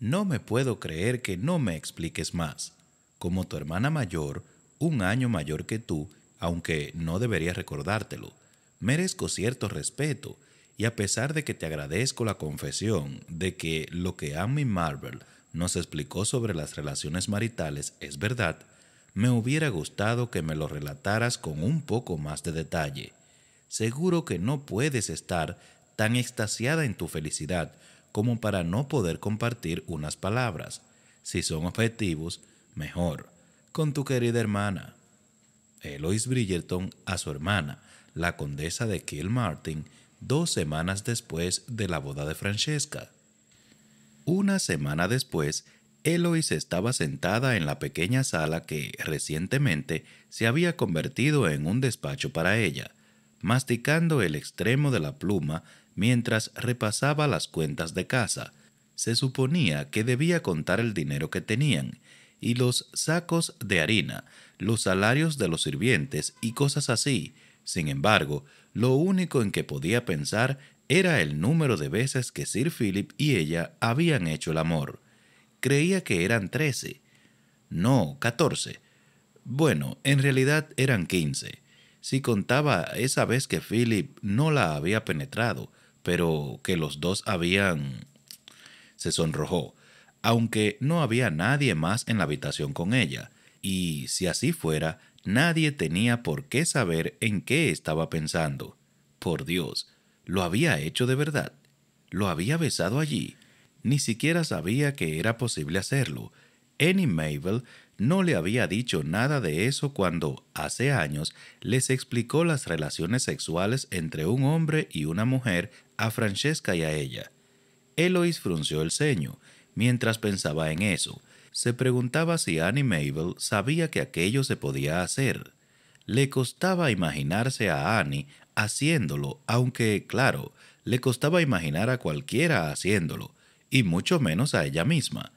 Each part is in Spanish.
No me puedo creer que no me expliques más. Como tu hermana mayor, un año mayor que tú, aunque no deberías recordártelo, merezco cierto respeto, y a pesar de que te agradezco la confesión de que lo que Amy Marvel nos explicó sobre las relaciones maritales es verdad, me hubiera gustado que me lo relataras con un poco más de detalle. Seguro que no puedes estar tan extasiada en tu felicidad como para no poder compartir unas palabras. Si son objetivos, mejor. Con tu querida hermana. Eloise Bridgerton a su hermana, la condesa de Kilmartin, dos semanas después de la boda de Francesca. Una semana después, Eloise estaba sentada en la pequeña sala que recientemente se había convertido en un despacho para ella, masticando el extremo de la pluma mientras repasaba las cuentas de casa. Se suponía que debía contar el dinero que tenían y los sacos de harina, los salarios de los sirvientes y cosas así. Sin embargo, lo único en que podía pensar era el número de veces que Sir Philip y ella habían hecho el amor. Creía que eran trece. No, catorce. Bueno, en realidad eran quince. Si contaba esa vez que Philip no la había penetrado, pero que los dos habían... Se sonrojó, aunque no había nadie más en la habitación con ella, y si así fuera, nadie tenía por qué saber en qué estaba pensando. Por Dios, lo había hecho de verdad. Lo había besado allí ni siquiera sabía que era posible hacerlo. Annie Mabel no le había dicho nada de eso cuando, hace años, les explicó las relaciones sexuales entre un hombre y una mujer a Francesca y a ella. Elois frunció el ceño, mientras pensaba en eso. Se preguntaba si Annie Mabel sabía que aquello se podía hacer. Le costaba imaginarse a Annie haciéndolo, aunque, claro, le costaba imaginar a cualquiera haciéndolo, y mucho menos a ella misma.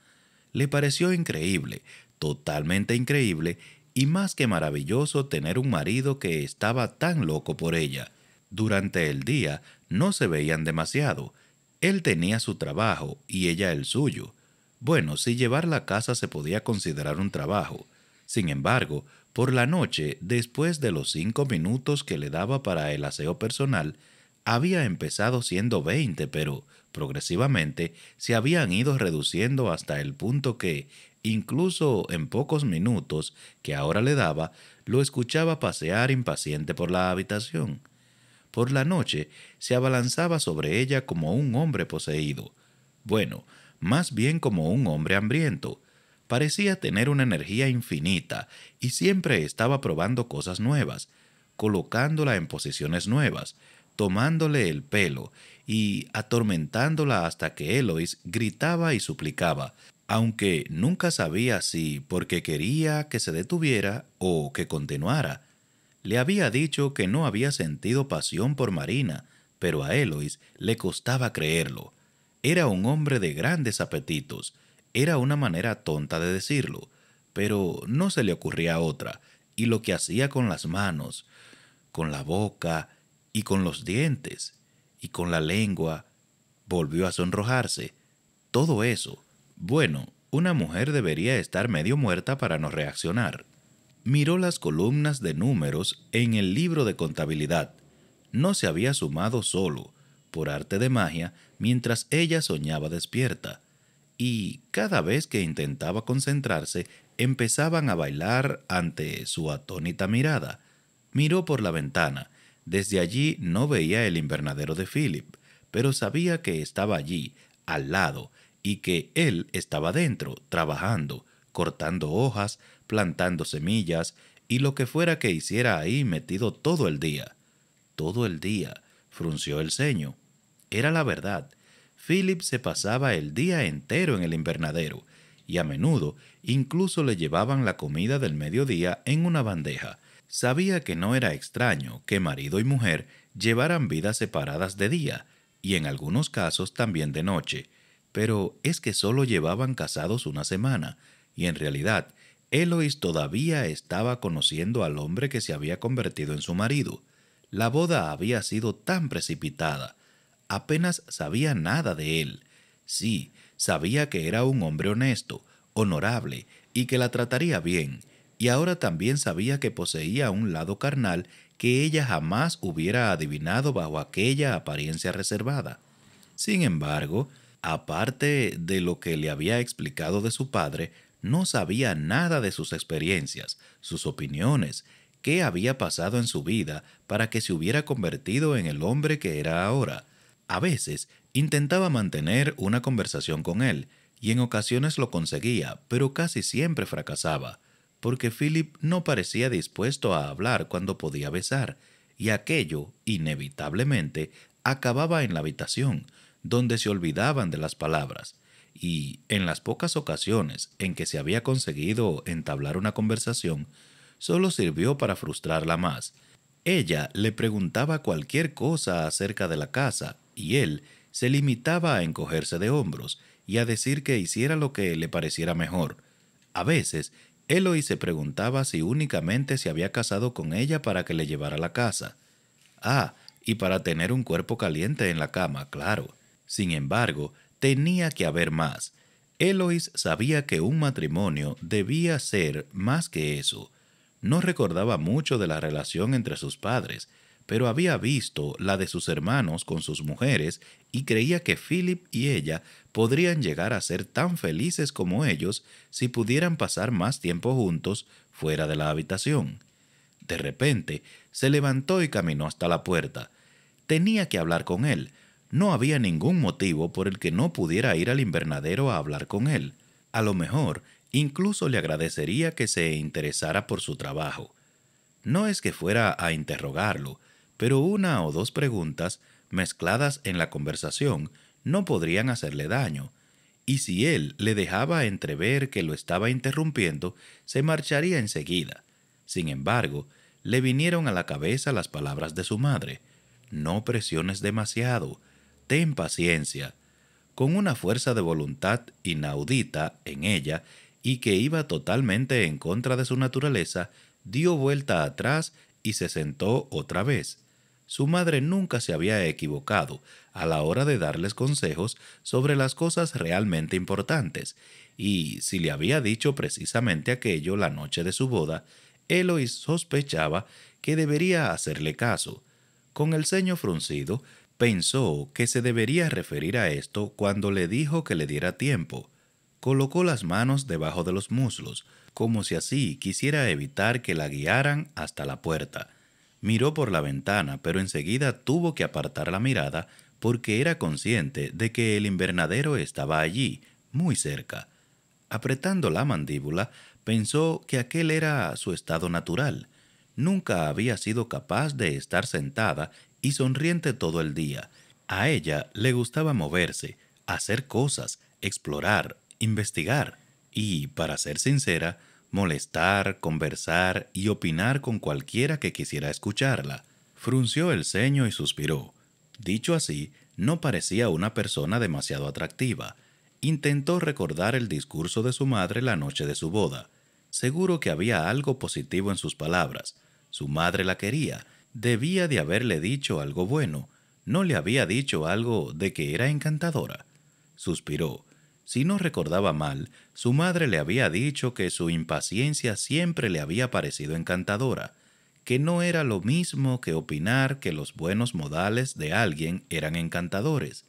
Le pareció increíble, totalmente increíble, y más que maravilloso tener un marido que estaba tan loco por ella. Durante el día no se veían demasiado. Él tenía su trabajo y ella el suyo. Bueno, si llevar la casa se podía considerar un trabajo. Sin embargo, por la noche, después de los cinco minutos que le daba para el aseo personal, había empezado siendo veinte, pero progresivamente se habían ido reduciendo hasta el punto que, incluso en pocos minutos que ahora le daba, lo escuchaba pasear impaciente por la habitación. Por la noche se abalanzaba sobre ella como un hombre poseído, bueno, más bien como un hombre hambriento. Parecía tener una energía infinita y siempre estaba probando cosas nuevas, colocándola en posiciones nuevas, tomándole el pelo y atormentándola hasta que Elois gritaba y suplicaba, aunque nunca sabía si porque quería que se detuviera o que continuara. Le había dicho que no había sentido pasión por Marina, pero a Elois le costaba creerlo. Era un hombre de grandes apetitos, era una manera tonta de decirlo, pero no se le ocurría otra, y lo que hacía con las manos, con la boca y con los dientes y con la lengua volvió a sonrojarse. Todo eso. Bueno, una mujer debería estar medio muerta para no reaccionar. Miró las columnas de números en el libro de contabilidad. No se había sumado solo, por arte de magia, mientras ella soñaba despierta. Y cada vez que intentaba concentrarse, empezaban a bailar ante su atónita mirada. Miró por la ventana desde allí no veía el invernadero de Philip, pero sabía que estaba allí, al lado, y que él estaba dentro, trabajando, cortando hojas, plantando semillas y lo que fuera que hiciera ahí metido todo el día. Todo el día, frunció el ceño. Era la verdad. Philip se pasaba el día entero en el invernadero, y a menudo incluso le llevaban la comida del mediodía en una bandeja, Sabía que no era extraño que marido y mujer llevaran vidas separadas de día y en algunos casos también de noche, pero es que solo llevaban casados una semana y en realidad Elois todavía estaba conociendo al hombre que se había convertido en su marido. La boda había sido tan precipitada. Apenas sabía nada de él. Sí, sabía que era un hombre honesto, honorable y que la trataría bien, y ahora también sabía que poseía un lado carnal que ella jamás hubiera adivinado bajo aquella apariencia reservada. Sin embargo, aparte de lo que le había explicado de su padre, no sabía nada de sus experiencias, sus opiniones, qué había pasado en su vida para que se hubiera convertido en el hombre que era ahora. A veces intentaba mantener una conversación con él, y en ocasiones lo conseguía, pero casi siempre fracasaba porque Philip no parecía dispuesto a hablar cuando podía besar, y aquello, inevitablemente, acababa en la habitación, donde se olvidaban de las palabras, y, en las pocas ocasiones en que se había conseguido entablar una conversación, solo sirvió para frustrarla más. Ella le preguntaba cualquier cosa acerca de la casa, y él se limitaba a encogerse de hombros y a decir que hiciera lo que le pareciera mejor. A veces Eloy se preguntaba si únicamente se había casado con ella para que le llevara a la casa. Ah, y para tener un cuerpo caliente en la cama, claro. Sin embargo, tenía que haber más. Elois sabía que un matrimonio debía ser más que eso. No recordaba mucho de la relación entre sus padres, pero había visto la de sus hermanos con sus mujeres y creía que Philip y ella podrían llegar a ser tan felices como ellos si pudieran pasar más tiempo juntos fuera de la habitación. De repente, se levantó y caminó hasta la puerta. Tenía que hablar con él. No había ningún motivo por el que no pudiera ir al invernadero a hablar con él. A lo mejor, incluso le agradecería que se interesara por su trabajo. No es que fuera a interrogarlo, pero una o dos preguntas mezcladas en la conversación no podrían hacerle daño, y si él le dejaba entrever que lo estaba interrumpiendo, se marcharía enseguida. Sin embargo, le vinieron a la cabeza las palabras de su madre. No presiones demasiado, ten paciencia. Con una fuerza de voluntad inaudita en ella y que iba totalmente en contra de su naturaleza, dio vuelta atrás y se sentó otra vez. Su madre nunca se había equivocado a la hora de darles consejos sobre las cosas realmente importantes, y si le había dicho precisamente aquello la noche de su boda, Elois sospechaba que debería hacerle caso. Con el ceño fruncido, pensó que se debería referir a esto cuando le dijo que le diera tiempo. Colocó las manos debajo de los muslos, como si así quisiera evitar que la guiaran hasta la puerta. Miró por la ventana, pero enseguida tuvo que apartar la mirada porque era consciente de que el invernadero estaba allí, muy cerca. Apretando la mandíbula, pensó que aquel era su estado natural. Nunca había sido capaz de estar sentada y sonriente todo el día. A ella le gustaba moverse, hacer cosas, explorar, investigar. Y, para ser sincera, molestar, conversar y opinar con cualquiera que quisiera escucharla. Frunció el ceño y suspiró. Dicho así, no parecía una persona demasiado atractiva. Intentó recordar el discurso de su madre la noche de su boda. Seguro que había algo positivo en sus palabras. Su madre la quería. Debía de haberle dicho algo bueno. No le había dicho algo de que era encantadora. Suspiró. Si no recordaba mal, su madre le había dicho que su impaciencia siempre le había parecido encantadora, que no era lo mismo que opinar que los buenos modales de alguien eran encantadores.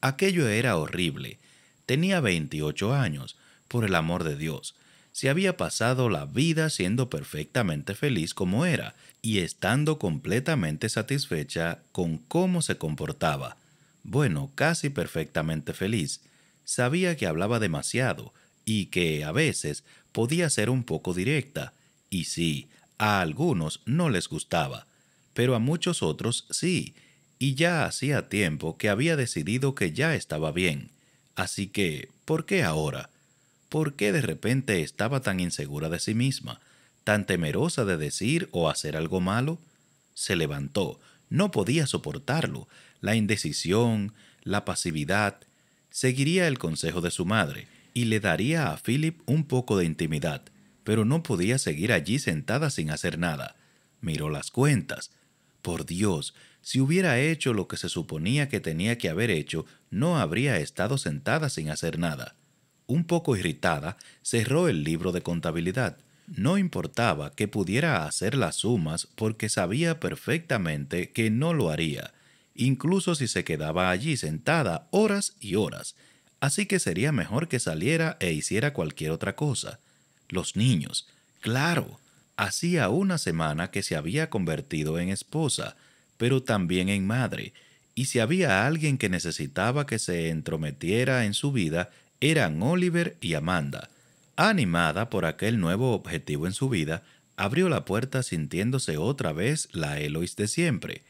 Aquello era horrible. Tenía 28 años, por el amor de Dios. Se había pasado la vida siendo perfectamente feliz como era y estando completamente satisfecha con cómo se comportaba. Bueno, casi perfectamente feliz Sabía que hablaba demasiado y que a veces podía ser un poco directa, y sí, a algunos no les gustaba, pero a muchos otros sí, y ya hacía tiempo que había decidido que ya estaba bien. Así que, ¿por qué ahora? ¿Por qué de repente estaba tan insegura de sí misma, tan temerosa de decir o hacer algo malo? Se levantó, no podía soportarlo, la indecisión, la pasividad, Seguiría el consejo de su madre y le daría a Philip un poco de intimidad, pero no podía seguir allí sentada sin hacer nada. Miró las cuentas. Por Dios, si hubiera hecho lo que se suponía que tenía que haber hecho, no habría estado sentada sin hacer nada. Un poco irritada, cerró el libro de contabilidad. No importaba que pudiera hacer las sumas porque sabía perfectamente que no lo haría incluso si se quedaba allí sentada horas y horas, así que sería mejor que saliera e hiciera cualquier otra cosa. Los niños, claro, hacía una semana que se había convertido en esposa, pero también en madre, y si había alguien que necesitaba que se entrometiera en su vida, eran Oliver y Amanda. Animada por aquel nuevo objetivo en su vida, abrió la puerta sintiéndose otra vez la Elois de siempre,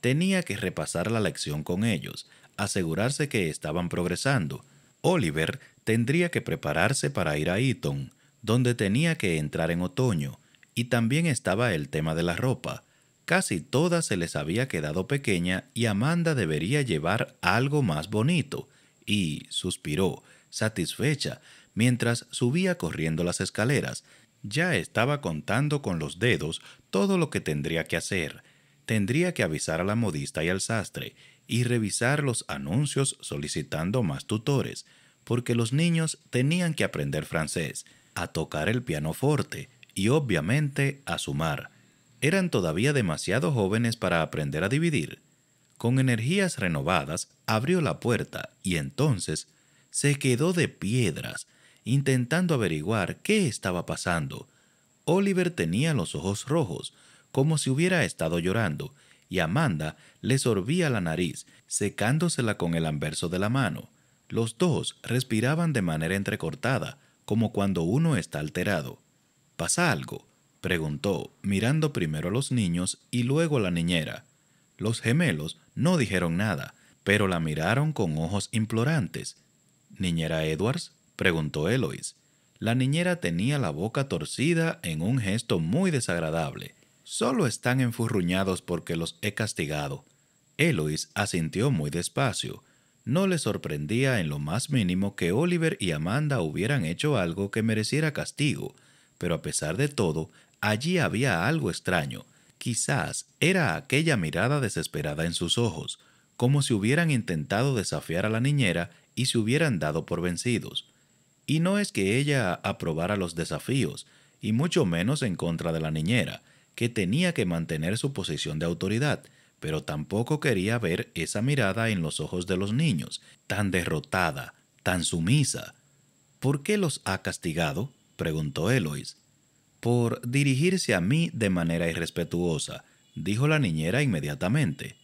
Tenía que repasar la lección con ellos, asegurarse que estaban progresando. Oliver tendría que prepararse para ir a Eton, donde tenía que entrar en otoño, y también estaba el tema de la ropa. Casi toda se les había quedado pequeña y Amanda debería llevar algo más bonito. Y suspiró, satisfecha, mientras subía corriendo las escaleras. Ya estaba contando con los dedos todo lo que tendría que hacer, tendría que avisar a la modista y al sastre y revisar los anuncios solicitando más tutores, porque los niños tenían que aprender francés, a tocar el pianoforte y obviamente a sumar. Eran todavía demasiado jóvenes para aprender a dividir. Con energías renovadas abrió la puerta y entonces se quedó de piedras, intentando averiguar qué estaba pasando. Oliver tenía los ojos rojos, como si hubiera estado llorando, y Amanda le sorbía la nariz, secándosela con el anverso de la mano. Los dos respiraban de manera entrecortada, como cuando uno está alterado. ¿Pasa algo? preguntó, mirando primero a los niños y luego a la niñera. Los gemelos no dijeron nada, pero la miraron con ojos implorantes. ¿Niñera Edwards? preguntó Eloise. La niñera tenía la boca torcida en un gesto muy desagradable, Solo están enfurruñados porque los he castigado. Elois asintió muy despacio. No le sorprendía en lo más mínimo que Oliver y Amanda hubieran hecho algo que mereciera castigo, pero a pesar de todo, allí había algo extraño. Quizás era aquella mirada desesperada en sus ojos, como si hubieran intentado desafiar a la niñera y se hubieran dado por vencidos. Y no es que ella aprobara los desafíos, y mucho menos en contra de la niñera, que tenía que mantener su posición de autoridad, pero tampoco quería ver esa mirada en los ojos de los niños, tan derrotada, tan sumisa. ¿Por qué los ha castigado? preguntó Elois. Por dirigirse a mí de manera irrespetuosa, dijo la niñera inmediatamente.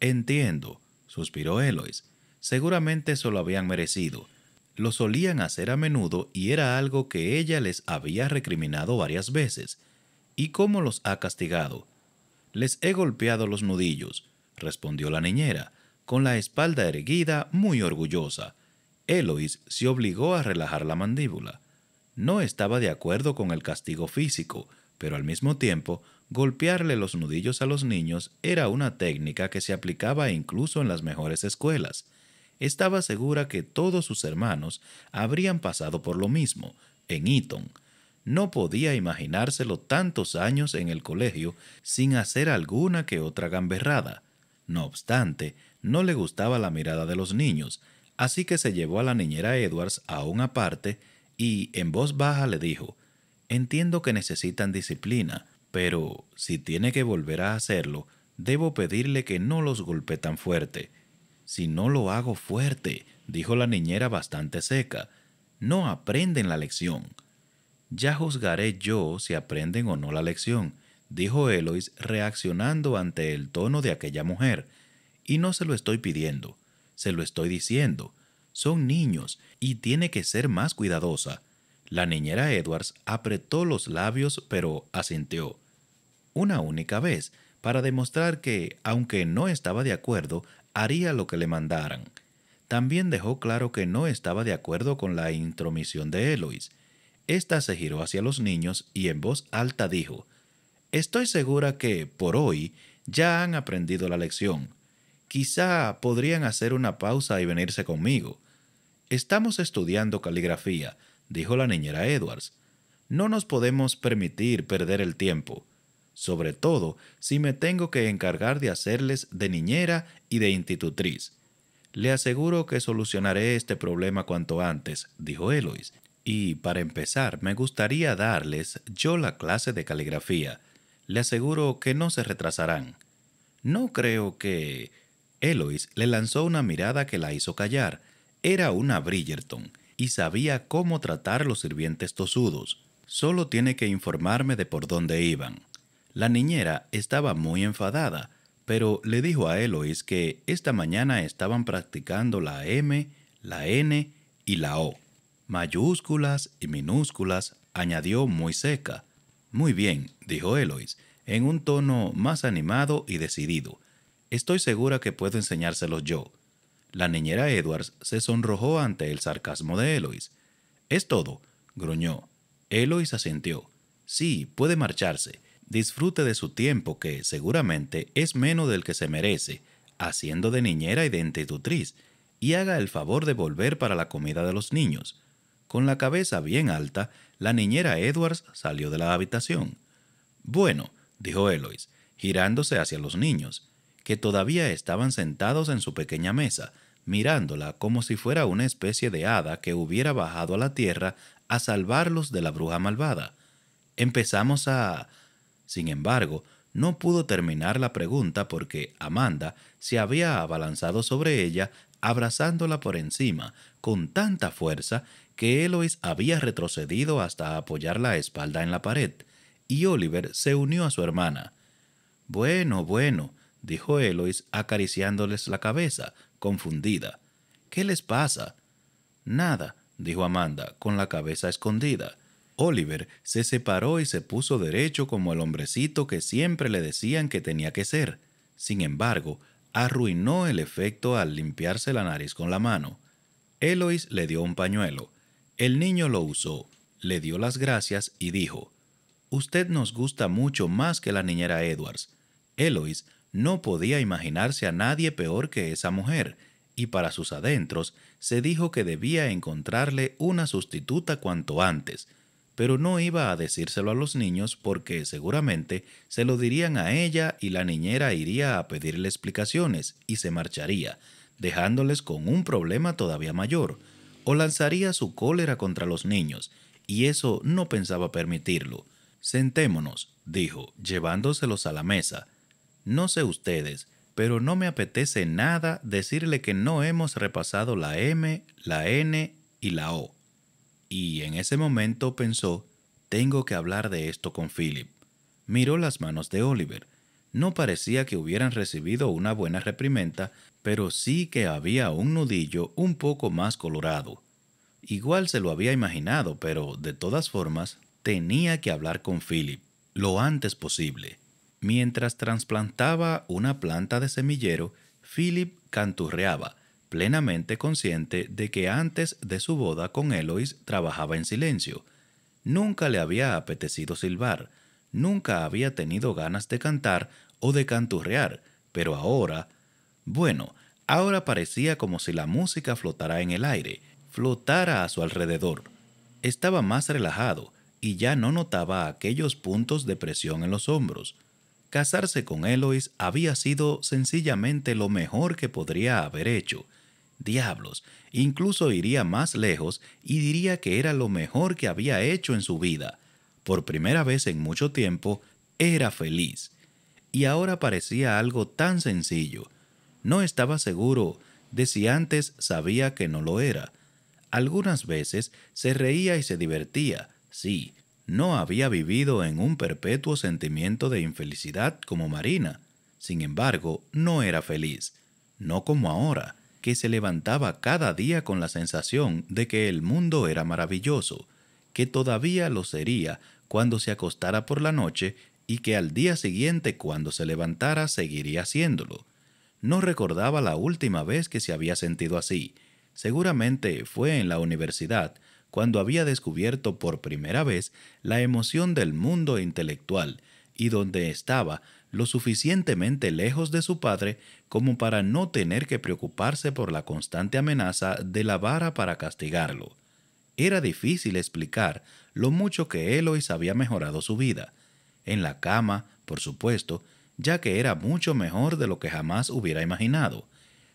Entiendo, suspiró Elois. Seguramente se lo habían merecido. Lo solían hacer a menudo y era algo que ella les había recriminado varias veces. ¿Y cómo los ha castigado? Les he golpeado los nudillos, respondió la niñera, con la espalda erguida, muy orgullosa. Elois se obligó a relajar la mandíbula. No estaba de acuerdo con el castigo físico, pero al mismo tiempo, golpearle los nudillos a los niños era una técnica que se aplicaba incluso en las mejores escuelas. Estaba segura que todos sus hermanos habrían pasado por lo mismo, en Eton, no podía imaginárselo tantos años en el colegio sin hacer alguna que otra gamberrada. No obstante, no le gustaba la mirada de los niños, así que se llevó a la niñera Edwards a un aparte y en voz baja le dijo, Entiendo que necesitan disciplina, pero si tiene que volver a hacerlo, debo pedirle que no los golpee tan fuerte. Si no lo hago fuerte, dijo la niñera bastante seca, no aprenden la lección. Ya juzgaré yo si aprenden o no la lección, dijo Elois reaccionando ante el tono de aquella mujer. Y no se lo estoy pidiendo, se lo estoy diciendo. Son niños y tiene que ser más cuidadosa. La niñera Edwards apretó los labios pero asintió. Una única vez, para demostrar que, aunque no estaba de acuerdo, haría lo que le mandaran. También dejó claro que no estaba de acuerdo con la intromisión de Elois, esta se giró hacia los niños y en voz alta dijo, Estoy segura que, por hoy, ya han aprendido la lección. Quizá podrían hacer una pausa y venirse conmigo. Estamos estudiando caligrafía, dijo la niñera Edwards. No nos podemos permitir perder el tiempo, sobre todo si me tengo que encargar de hacerles de niñera y de institutriz. Le aseguro que solucionaré este problema cuanto antes, dijo Elois. Y para empezar, me gustaría darles yo la clase de caligrafía. Le aseguro que no se retrasarán. No creo que... Elois le lanzó una mirada que la hizo callar. Era una Bridgerton y sabía cómo tratar los sirvientes tosudos. Solo tiene que informarme de por dónde iban. La niñera estaba muy enfadada, pero le dijo a Elois que esta mañana estaban practicando la M, la N y la O mayúsculas y minúsculas, añadió muy seca. Muy bien, dijo Elois, en un tono más animado y decidido. Estoy segura que puedo enseñárselos yo. La niñera Edwards se sonrojó ante el sarcasmo de Elois. Es todo, gruñó. Elois asintió. Sí, puede marcharse. Disfrute de su tiempo, que seguramente es menos del que se merece, haciendo de niñera y de institutriz, y haga el favor de volver para la comida de los niños. Con la cabeza bien alta, la niñera Edwards salió de la habitación. Bueno, dijo Elois, girándose hacia los niños, que todavía estaban sentados en su pequeña mesa, mirándola como si fuera una especie de hada que hubiera bajado a la tierra a salvarlos de la bruja malvada. Empezamos a... Sin embargo, no pudo terminar la pregunta porque Amanda se había abalanzado sobre ella, abrazándola por encima, con tanta fuerza que Elois había retrocedido hasta apoyar la espalda en la pared, y Oliver se unió a su hermana. Bueno, bueno, dijo Elois acariciándoles la cabeza, confundida. ¿Qué les pasa? Nada, dijo Amanda, con la cabeza escondida. Oliver se separó y se puso derecho como el hombrecito que siempre le decían que tenía que ser. Sin embargo, arruinó el efecto al limpiarse la nariz con la mano. Elois le dio un pañuelo. El niño lo usó, le dio las gracias y dijo, Usted nos gusta mucho más que la niñera Edwards. Elois no podía imaginarse a nadie peor que esa mujer, y para sus adentros se dijo que debía encontrarle una sustituta cuanto antes, pero no iba a decírselo a los niños porque seguramente se lo dirían a ella y la niñera iría a pedirle explicaciones y se marcharía, dejándoles con un problema todavía mayor o lanzaría su cólera contra los niños, y eso no pensaba permitirlo. Sentémonos, dijo, llevándoselos a la mesa. No sé ustedes, pero no me apetece nada decirle que no hemos repasado la M, la N y la O. Y en ese momento pensó, tengo que hablar de esto con Philip. Miró las manos de Oliver. No parecía que hubieran recibido una buena reprimenda, pero sí que había un nudillo un poco más colorado. Igual se lo había imaginado, pero de todas formas tenía que hablar con Philip lo antes posible. Mientras trasplantaba una planta de semillero, Philip canturreaba, plenamente consciente de que antes de su boda con Elois trabajaba en silencio. Nunca le había apetecido silbar, Nunca había tenido ganas de cantar o de canturrear, pero ahora, bueno, ahora parecía como si la música flotara en el aire, flotara a su alrededor. Estaba más relajado y ya no notaba aquellos puntos de presión en los hombros. Casarse con Elois había sido sencillamente lo mejor que podría haber hecho. Diablos, incluso iría más lejos y diría que era lo mejor que había hecho en su vida por primera vez en mucho tiempo, era feliz. Y ahora parecía algo tan sencillo. No estaba seguro de si antes sabía que no lo era. Algunas veces se reía y se divertía, sí, no había vivido en un perpetuo sentimiento de infelicidad como Marina. Sin embargo, no era feliz, no como ahora, que se levantaba cada día con la sensación de que el mundo era maravilloso, que todavía lo sería cuando se acostara por la noche y que al día siguiente cuando se levantara seguiría haciéndolo. No recordaba la última vez que se había sentido así. Seguramente fue en la universidad, cuando había descubierto por primera vez la emoción del mundo intelectual y donde estaba lo suficientemente lejos de su padre como para no tener que preocuparse por la constante amenaza de la vara para castigarlo. Era difícil explicar lo mucho que Elois había mejorado su vida. En la cama, por supuesto, ya que era mucho mejor de lo que jamás hubiera imaginado.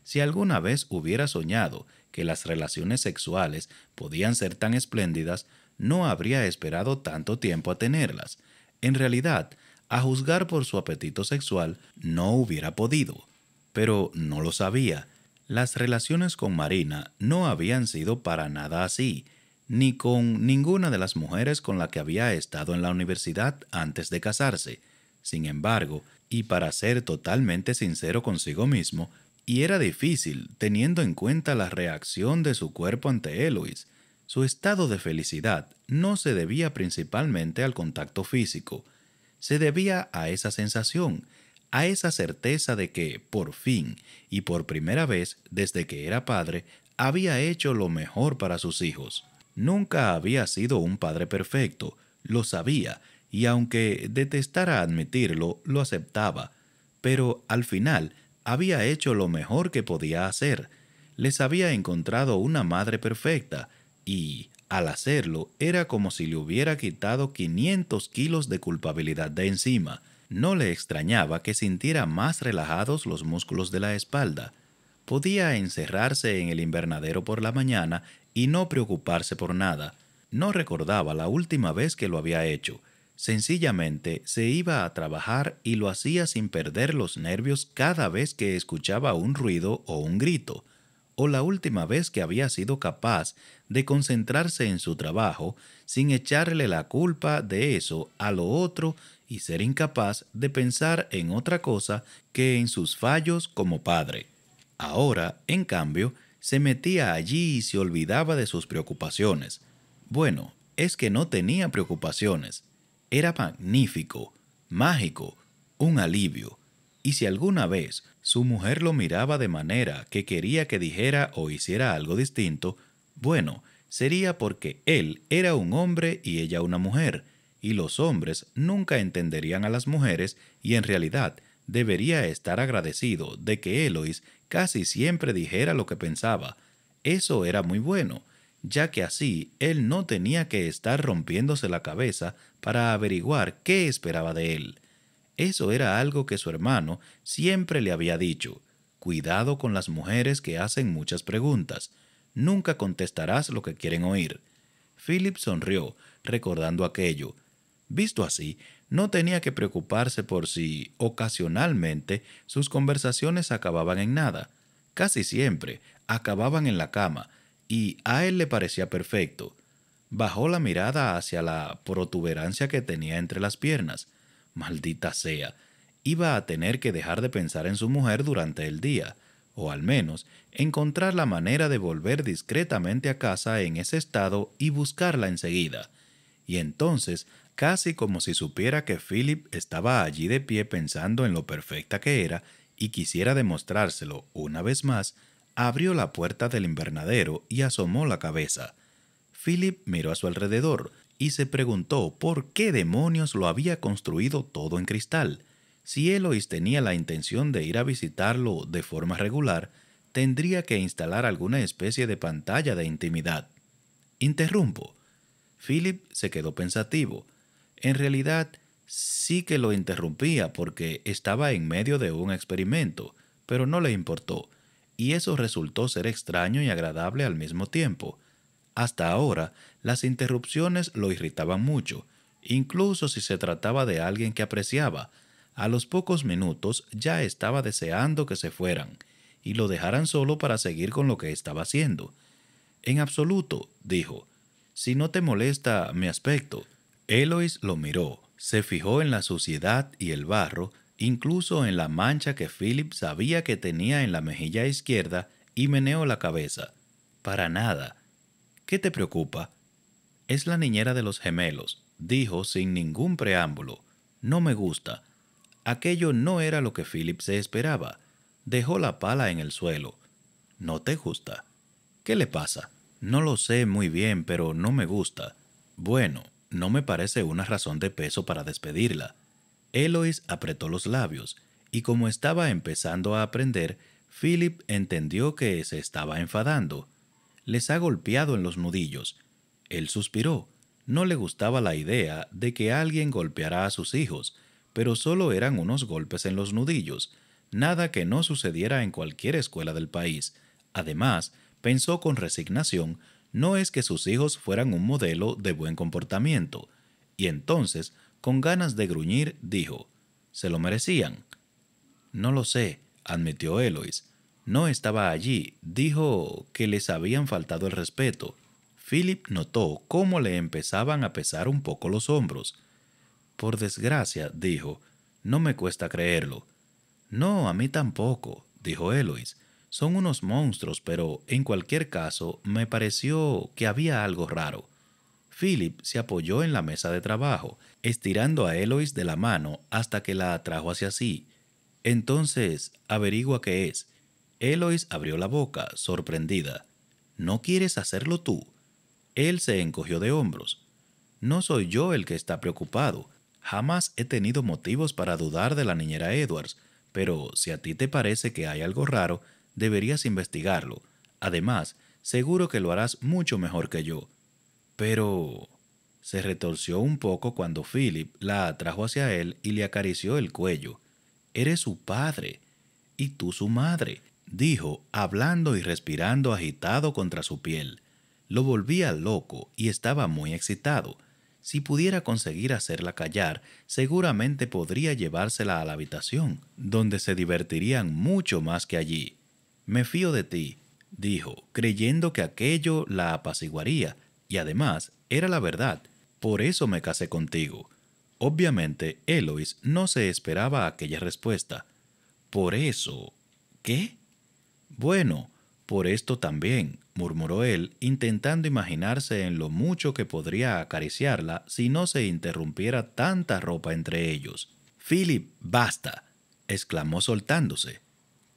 Si alguna vez hubiera soñado que las relaciones sexuales podían ser tan espléndidas, no habría esperado tanto tiempo a tenerlas. En realidad, a juzgar por su apetito sexual, no hubiera podido. Pero no lo sabía. Las relaciones con Marina no habían sido para nada así, ni con ninguna de las mujeres con la que había estado en la universidad antes de casarse. Sin embargo, y para ser totalmente sincero consigo mismo, y era difícil teniendo en cuenta la reacción de su cuerpo ante Eloise. Su estado de felicidad no se debía principalmente al contacto físico, se debía a esa sensación, a esa certeza de que, por fin y por primera vez desde que era padre, había hecho lo mejor para sus hijos. Nunca había sido un padre perfecto, lo sabía, y aunque detestara admitirlo, lo aceptaba, pero al final había hecho lo mejor que podía hacer. Les había encontrado una madre perfecta, y, al hacerlo, era como si le hubiera quitado 500 kilos de culpabilidad de encima. No le extrañaba que sintiera más relajados los músculos de la espalda. Podía encerrarse en el invernadero por la mañana y no preocuparse por nada. No recordaba la última vez que lo había hecho. Sencillamente se iba a trabajar y lo hacía sin perder los nervios cada vez que escuchaba un ruido o un grito, o la última vez que había sido capaz de concentrarse en su trabajo sin echarle la culpa de eso a lo otro y ser incapaz de pensar en otra cosa que en sus fallos como padre. Ahora, en cambio, se metía allí y se olvidaba de sus preocupaciones. Bueno, es que no tenía preocupaciones. Era magnífico, mágico, un alivio. Y si alguna vez su mujer lo miraba de manera que quería que dijera o hiciera algo distinto, bueno, sería porque él era un hombre y ella una mujer, y los hombres nunca entenderían a las mujeres y en realidad debería estar agradecido de que Elois casi siempre dijera lo que pensaba. Eso era muy bueno, ya que así él no tenía que estar rompiéndose la cabeza para averiguar qué esperaba de él. Eso era algo que su hermano siempre le había dicho. Cuidado con las mujeres que hacen muchas preguntas. Nunca contestarás lo que quieren oír. Philip sonrió, recordando aquello. Visto así, no tenía que preocuparse por si ocasionalmente sus conversaciones acababan en nada. Casi siempre acababan en la cama, y a él le parecía perfecto. Bajó la mirada hacia la protuberancia que tenía entre las piernas. Maldita sea, iba a tener que dejar de pensar en su mujer durante el día, o al menos encontrar la manera de volver discretamente a casa en ese estado y buscarla enseguida. Y entonces casi como si supiera que Philip estaba allí de pie pensando en lo perfecta que era y quisiera demostrárselo una vez más, abrió la puerta del invernadero y asomó la cabeza. Philip miró a su alrededor y se preguntó por qué demonios lo había construido todo en cristal. Si Elois tenía la intención de ir a visitarlo de forma regular, tendría que instalar alguna especie de pantalla de intimidad. Interrumpo. Philip se quedó pensativo. En realidad, sí que lo interrumpía porque estaba en medio de un experimento, pero no le importó, y eso resultó ser extraño y agradable al mismo tiempo. Hasta ahora, las interrupciones lo irritaban mucho, incluso si se trataba de alguien que apreciaba. A los pocos minutos ya estaba deseando que se fueran y lo dejaran solo para seguir con lo que estaba haciendo. En absoluto, dijo, si no te molesta mi aspecto, Elois lo miró, se fijó en la suciedad y el barro, incluso en la mancha que Philip sabía que tenía en la mejilla izquierda y meneó la cabeza. Para nada. ¿Qué te preocupa? Es la niñera de los gemelos, dijo sin ningún preámbulo. No me gusta. Aquello no era lo que Philip se esperaba. Dejó la pala en el suelo. ¿No te gusta? ¿Qué le pasa? No lo sé muy bien, pero no me gusta. Bueno, no me parece una razón de peso para despedirla. Elois apretó los labios, y como estaba empezando a aprender, Philip entendió que se estaba enfadando. Les ha golpeado en los nudillos. Él suspiró. No le gustaba la idea de que alguien golpeara a sus hijos, pero solo eran unos golpes en los nudillos, nada que no sucediera en cualquier escuela del país. Además, pensó con resignación no es que sus hijos fueran un modelo de buen comportamiento, y entonces, con ganas de gruñir, dijo, ¿se lo merecían? No lo sé, admitió Elois. No estaba allí, dijo que les habían faltado el respeto. Philip notó cómo le empezaban a pesar un poco los hombros. Por desgracia, dijo, no me cuesta creerlo. No, a mí tampoco, dijo Elois. Son unos monstruos, pero en cualquier caso me pareció que había algo raro. Philip se apoyó en la mesa de trabajo, estirando a Elois de la mano hasta que la atrajo hacia sí. Entonces, averigua qué es. Elois abrió la boca, sorprendida. ¿No quieres hacerlo tú? Él se encogió de hombros. No soy yo el que está preocupado. Jamás he tenido motivos para dudar de la niñera Edwards, pero si a ti te parece que hay algo raro, deberías investigarlo. Además, seguro que lo harás mucho mejor que yo. Pero... Se retorció un poco cuando Philip la atrajo hacia él y le acarició el cuello. Eres su padre y tú su madre, dijo, hablando y respirando agitado contra su piel. Lo volvía loco y estaba muy excitado. Si pudiera conseguir hacerla callar, seguramente podría llevársela a la habitación, donde se divertirían mucho más que allí. Me fío de ti, dijo, creyendo que aquello la apaciguaría, y además era la verdad, por eso me casé contigo. Obviamente, Elois no se esperaba aquella respuesta. Por eso... ¿Qué? Bueno, por esto también, murmuró él, intentando imaginarse en lo mucho que podría acariciarla si no se interrumpiera tanta ropa entre ellos. Philip, basta, exclamó soltándose.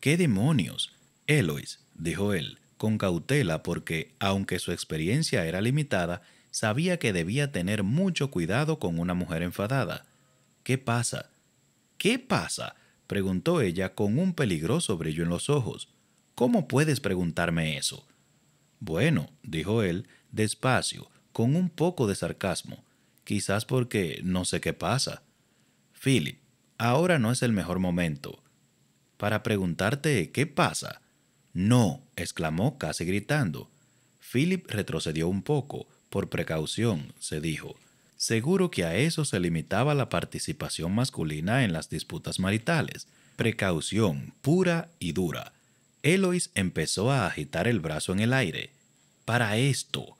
¿Qué demonios? Elois, dijo él, con cautela porque, aunque su experiencia era limitada, sabía que debía tener mucho cuidado con una mujer enfadada. ¿Qué pasa? ¿Qué pasa? preguntó ella con un peligroso brillo en los ojos. ¿Cómo puedes preguntarme eso? Bueno, dijo él, despacio, con un poco de sarcasmo, quizás porque no sé qué pasa. Philip, ahora no es el mejor momento. Para preguntarte qué pasa, no, exclamó casi gritando. Philip retrocedió un poco. Por precaución, se dijo. Seguro que a eso se limitaba la participación masculina en las disputas maritales. Precaución pura y dura. Elois empezó a agitar el brazo en el aire. Para esto.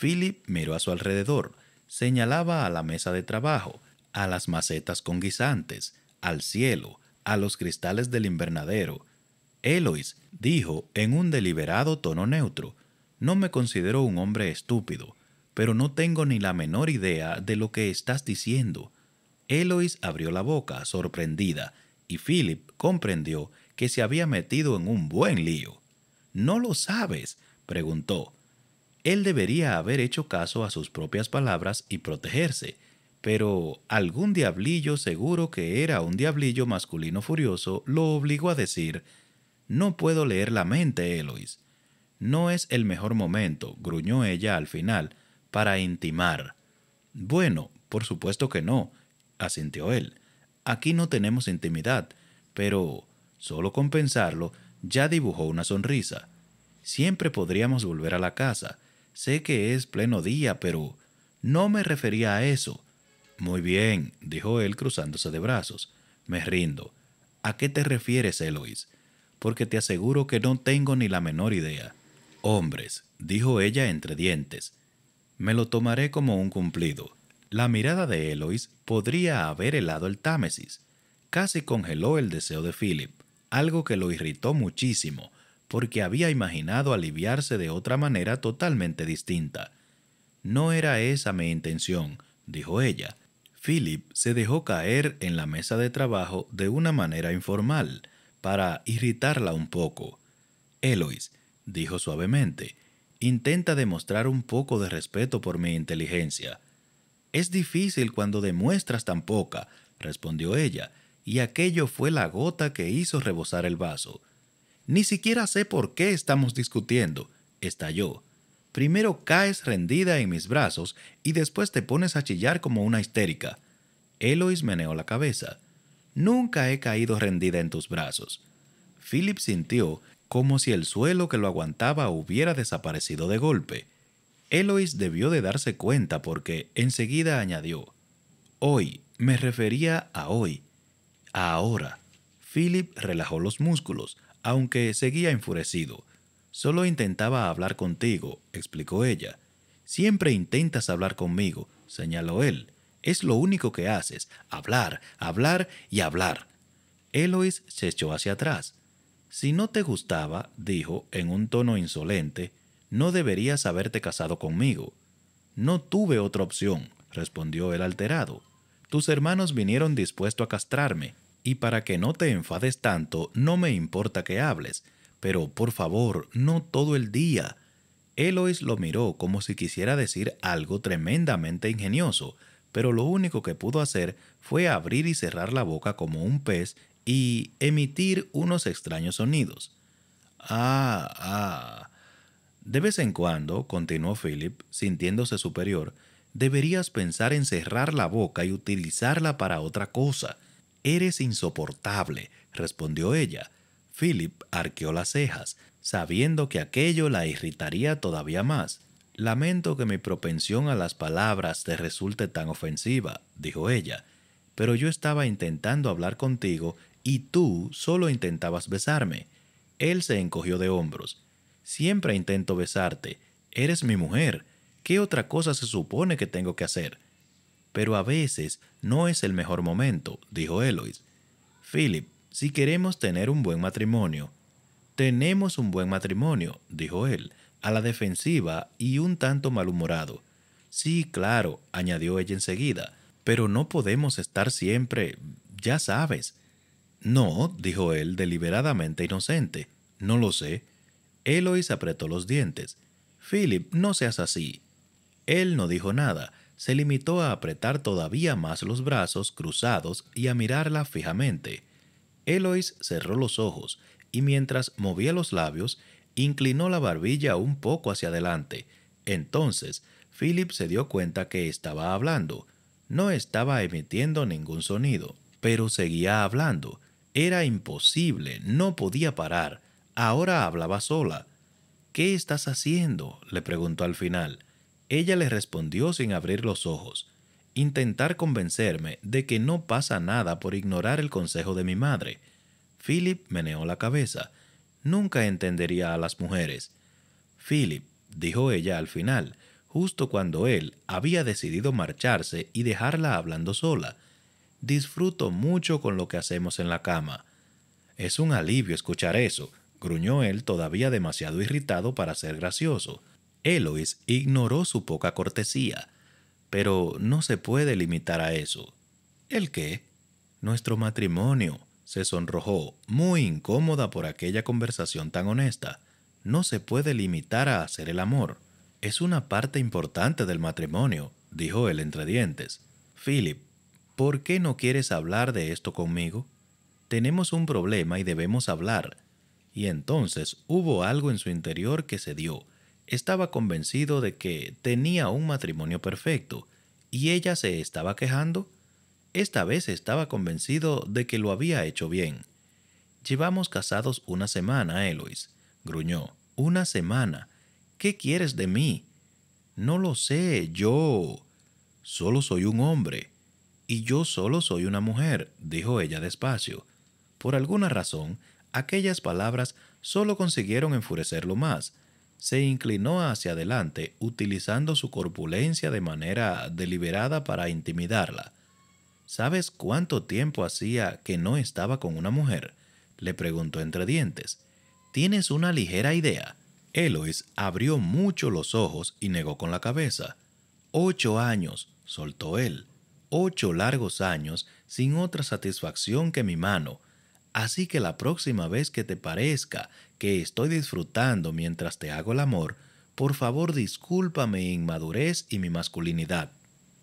Philip miró a su alrededor. Señalaba a la mesa de trabajo, a las macetas con guisantes, al cielo, a los cristales del invernadero, Elois dijo en un deliberado tono neutro, no me considero un hombre estúpido, pero no tengo ni la menor idea de lo que estás diciendo. Elois abrió la boca, sorprendida, y Philip comprendió que se había metido en un buen lío. ¿No lo sabes? preguntó. Él debería haber hecho caso a sus propias palabras y protegerse, pero algún diablillo seguro que era un diablillo masculino furioso lo obligó a decir no puedo leer la mente, Elois. No es el mejor momento, gruñó ella al final, para intimar. Bueno, por supuesto que no, asintió él. Aquí no tenemos intimidad, pero, solo con pensarlo, ya dibujó una sonrisa. Siempre podríamos volver a la casa. Sé que es pleno día, pero... No me refería a eso. Muy bien, dijo él cruzándose de brazos. Me rindo. ¿A qué te refieres, Elois? porque te aseguro que no tengo ni la menor idea. Hombres, dijo ella entre dientes, me lo tomaré como un cumplido. La mirada de Elois podría haber helado el Támesis. Casi congeló el deseo de Philip, algo que lo irritó muchísimo, porque había imaginado aliviarse de otra manera totalmente distinta. No era esa mi intención, dijo ella. Philip se dejó caer en la mesa de trabajo de una manera informal, para irritarla un poco. Elois, dijo suavemente, intenta demostrar un poco de respeto por mi inteligencia. Es difícil cuando demuestras tan poca, respondió ella, y aquello fue la gota que hizo rebosar el vaso. Ni siquiera sé por qué estamos discutiendo, estalló. Primero caes rendida en mis brazos y después te pones a chillar como una histérica. Elois meneó la cabeza. Nunca he caído rendida en tus brazos. Philip sintió como si el suelo que lo aguantaba hubiera desaparecido de golpe. Elois debió de darse cuenta porque enseguida añadió, Hoy, me refería a hoy, a ahora. Philip relajó los músculos, aunque seguía enfurecido. Solo intentaba hablar contigo, explicó ella. Siempre intentas hablar conmigo, señaló él. Es lo único que haces, hablar, hablar y hablar. Elois se echó hacia atrás. Si no te gustaba, dijo en un tono insolente, no deberías haberte casado conmigo. No tuve otra opción, respondió el alterado. Tus hermanos vinieron dispuestos a castrarme, y para que no te enfades tanto, no me importa que hables, pero por favor, no todo el día. Elois lo miró como si quisiera decir algo tremendamente ingenioso, pero lo único que pudo hacer fue abrir y cerrar la boca como un pez y emitir unos extraños sonidos. Ah, ah. De vez en cuando, continuó Philip, sintiéndose superior, deberías pensar en cerrar la boca y utilizarla para otra cosa. Eres insoportable, respondió ella. Philip arqueó las cejas, sabiendo que aquello la irritaría todavía más. Lamento que mi propensión a las palabras te resulte tan ofensiva, dijo ella, pero yo estaba intentando hablar contigo y tú solo intentabas besarme. Él se encogió de hombros. Siempre intento besarte. Eres mi mujer. ¿Qué otra cosa se supone que tengo que hacer? Pero a veces no es el mejor momento, dijo Elois. Philip, si queremos tener un buen matrimonio. Tenemos un buen matrimonio, dijo él a la defensiva y un tanto malhumorado. Sí, claro, añadió ella enseguida, pero no podemos estar siempre, ya sabes. No, dijo él deliberadamente inocente. No lo sé. Eloise apretó los dientes. Philip, no seas así. Él no dijo nada, se limitó a apretar todavía más los brazos cruzados y a mirarla fijamente. Eloise cerró los ojos y mientras movía los labios, inclinó la barbilla un poco hacia adelante. Entonces, Philip se dio cuenta que estaba hablando. No estaba emitiendo ningún sonido, pero seguía hablando. Era imposible, no podía parar. Ahora hablaba sola. ¿Qué estás haciendo? le preguntó al final. Ella le respondió sin abrir los ojos. Intentar convencerme de que no pasa nada por ignorar el consejo de mi madre. Philip meneó la cabeza nunca entendería a las mujeres. Philip, dijo ella al final, justo cuando él había decidido marcharse y dejarla hablando sola. Disfruto mucho con lo que hacemos en la cama. Es un alivio escuchar eso, gruñó él todavía demasiado irritado para ser gracioso. Elois ignoró su poca cortesía. Pero no se puede limitar a eso. ¿El qué? Nuestro matrimonio, se sonrojó, muy incómoda por aquella conversación tan honesta. No se puede limitar a hacer el amor. Es una parte importante del matrimonio, dijo él entre dientes. Philip, ¿por qué no quieres hablar de esto conmigo? Tenemos un problema y debemos hablar. Y entonces hubo algo en su interior que se dio. Estaba convencido de que tenía un matrimonio perfecto, y ella se estaba quejando esta vez estaba convencido de que lo había hecho bien. Llevamos casados una semana, Elois, gruñó. Una semana. ¿Qué quieres de mí? No lo sé, yo. Solo soy un hombre. Y yo solo soy una mujer, dijo ella despacio. Por alguna razón, aquellas palabras solo consiguieron enfurecerlo más. Se inclinó hacia adelante, utilizando su corpulencia de manera deliberada para intimidarla. ¿Sabes cuánto tiempo hacía que no estaba con una mujer? le preguntó entre dientes. ¿Tienes una ligera idea? Elois abrió mucho los ojos y negó con la cabeza. Ocho años, soltó él. Ocho largos años sin otra satisfacción que mi mano. Así que la próxima vez que te parezca que estoy disfrutando mientras te hago el amor, por favor discúlpame mi inmadurez y mi masculinidad.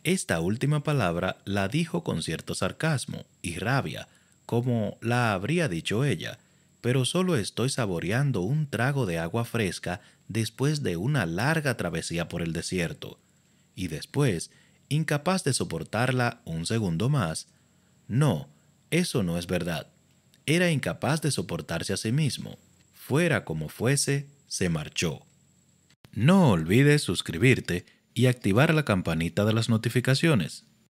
Esta última palabra la dijo con cierto sarcasmo y rabia, como la habría dicho ella, pero solo estoy saboreando un trago de agua fresca después de una larga travesía por el desierto. Y después, incapaz de soportarla un segundo más, no, eso no es verdad. Era incapaz de soportarse a sí mismo. Fuera como fuese, se marchó. No olvides suscribirte y activar la campanita de las notificaciones.